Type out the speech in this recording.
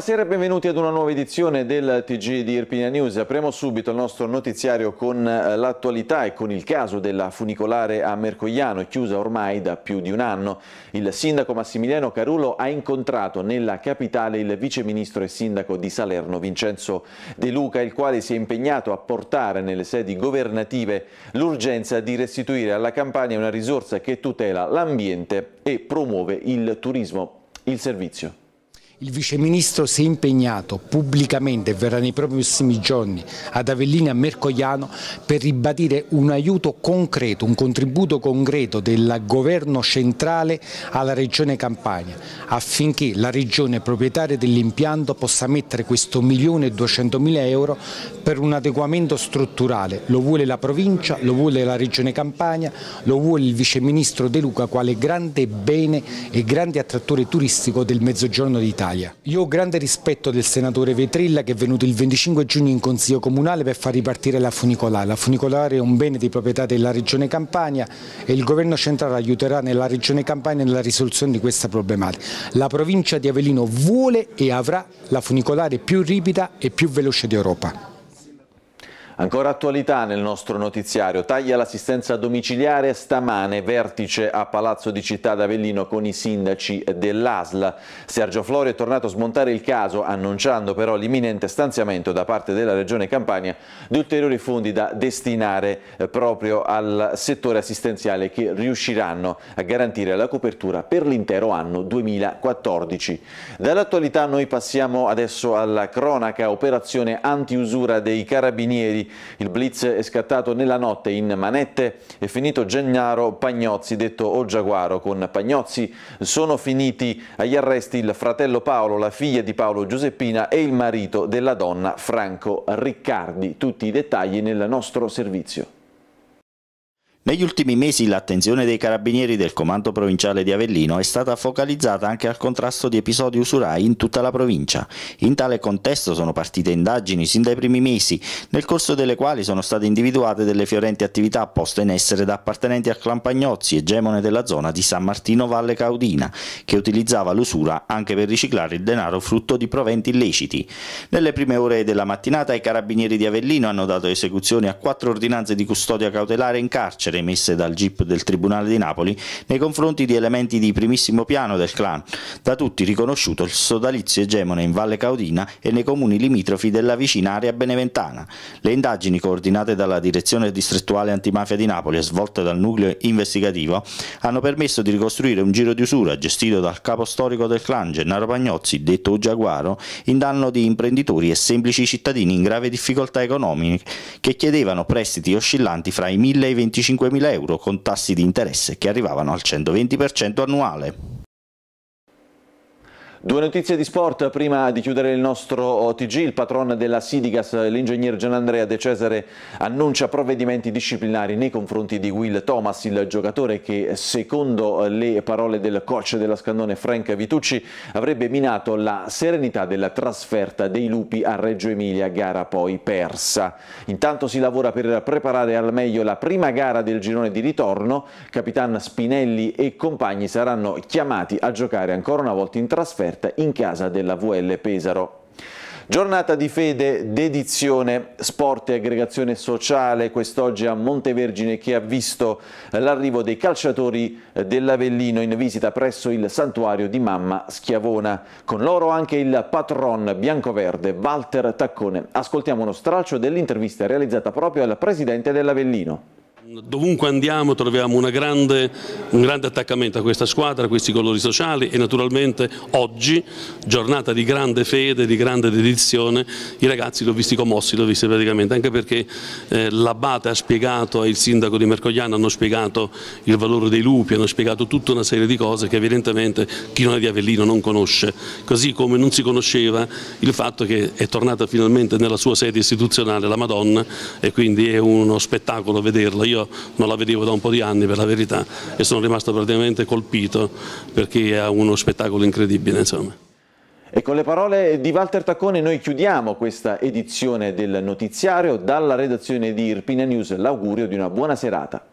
Buonasera e benvenuti ad una nuova edizione del TG di Irpinia News. Apriamo subito il nostro notiziario con eh, l'attualità e con il caso della funicolare a Mercogliano, chiusa ormai da più di un anno. Il sindaco Massimiliano Carulo ha incontrato nella capitale il viceministro e sindaco di Salerno, Vincenzo De Luca, il quale si è impegnato a portare nelle sedi governative l'urgenza di restituire alla campagna una risorsa che tutela l'ambiente e promuove il turismo. Il servizio. Il viceministro si è impegnato pubblicamente e verrà nei prossimi giorni ad Avellini a Mercogliano per ribadire un aiuto concreto, un contributo concreto del governo centrale alla regione Campania affinché la regione proprietaria dell'impianto possa mettere questo 1.200.000 euro per un adeguamento strutturale. Lo vuole la provincia, lo vuole la regione Campania, lo vuole il viceministro De Luca quale grande bene e grande attrattore turistico del mezzogiorno d'Italia. Italia. Io ho grande rispetto del senatore Vetrilla che è venuto il 25 giugno in Consiglio Comunale per far ripartire la funicolare. La funicolare è un bene di proprietà della Regione Campania e il Governo centrale aiuterà nella Regione Campania nella risoluzione di questa problematica. La provincia di Avellino vuole e avrà la funicolare più ripida e più veloce d'Europa. Ancora attualità nel nostro notiziario. Taglia l'assistenza domiciliare stamane, vertice a Palazzo di Città d'Avellino con i sindaci dell'ASL. Sergio Flori è tornato a smontare il caso, annunciando però l'imminente stanziamento da parte della Regione Campania di ulteriori fondi da destinare eh, proprio al settore assistenziale che riusciranno a garantire la copertura per l'intero anno 2014. Dall'attualità noi passiamo adesso alla cronaca operazione antiusura dei carabinieri il blitz è scattato nella notte in manette e finito Gennaro Pagnozzi, detto O Giaguaro. Con Pagnozzi sono finiti agli arresti il fratello Paolo, la figlia di Paolo Giuseppina e il marito della donna Franco Riccardi. Tutti i dettagli nel nostro servizio. Negli ultimi mesi l'attenzione dei carabinieri del comando provinciale di Avellino è stata focalizzata anche al contrasto di episodi usurai in tutta la provincia. In tale contesto sono partite indagini sin dai primi mesi, nel corso delle quali sono state individuate delle fiorenti attività poste in essere da appartenenti a Clampagnozzi, egemone della zona di San Martino Valle Caudina, che utilizzava l'usura anche per riciclare il denaro frutto di proventi illeciti. Nelle prime ore della mattinata i carabinieri di Avellino hanno dato esecuzione a quattro ordinanze di custodia cautelare in carcere carcere emesse dal GIP del Tribunale di Napoli nei confronti di elementi di primissimo piano del clan, da tutti riconosciuto il sodalizio egemone in Valle Caudina e nei comuni limitrofi della vicina area beneventana. Le indagini coordinate dalla Direzione Distrettuale Antimafia di Napoli e svolte dal nucleo investigativo hanno permesso di ricostruire un giro di usura gestito dal capo storico del clan Gennaro Pagnozzi, detto Giaguaro, in danno di imprenditori e semplici cittadini in grave difficoltà economiche che chiedevano prestiti oscillanti fra i 1.000 e i 25 5.000 euro con tassi di interesse che arrivavano al 120% annuale. Due notizie di sport prima di chiudere il nostro TG, il patron della Sidigas, l'ingegner Gianandrea De Cesare, annuncia provvedimenti disciplinari nei confronti di Will Thomas, il giocatore che secondo le parole del coach della Scandone Frank Vitucci avrebbe minato la serenità della trasferta dei lupi a Reggio Emilia, gara poi persa. Intanto si lavora per preparare al meglio la prima gara del girone di ritorno, Capitan Spinelli e compagni saranno chiamati a giocare ancora una volta in trasferta trasferta in casa della VL Pesaro. Giornata di fede, dedizione, sport e aggregazione sociale quest'oggi a Montevergine che ha visto l'arrivo dei calciatori dell'Avellino in visita presso il santuario di Mamma Schiavona. Con loro anche il patron biancoverde Walter Taccone. Ascoltiamo uno straccio dell'intervista realizzata proprio al presidente dell'Avellino. Dovunque andiamo troviamo grande, un grande attaccamento a questa squadra, a questi colori sociali e naturalmente oggi, giornata di grande fede, di grande dedizione, i ragazzi li ho visti commossi, li ho visti praticamente, anche perché eh, l'Abate ha spiegato il sindaco di Mercogliano hanno spiegato il valore dei lupi, hanno spiegato tutta una serie di cose che evidentemente chi non è di Avellino non conosce, così come non si conosceva il fatto che è tornata finalmente nella sua sede istituzionale la Madonna e quindi è uno spettacolo vederla. Io io non la vedevo da un po' di anni per la verità e sono rimasto praticamente colpito perché è uno spettacolo incredibile insomma. E con le parole di Walter Taccone noi chiudiamo questa edizione del notiziario. Dalla redazione di Irpina News l'augurio di una buona serata.